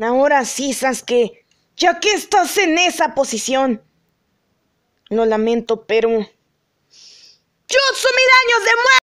Ahora sí, Sasuke, ya que estás en esa posición. Lo lamento, pero... yo mi daños de muerte!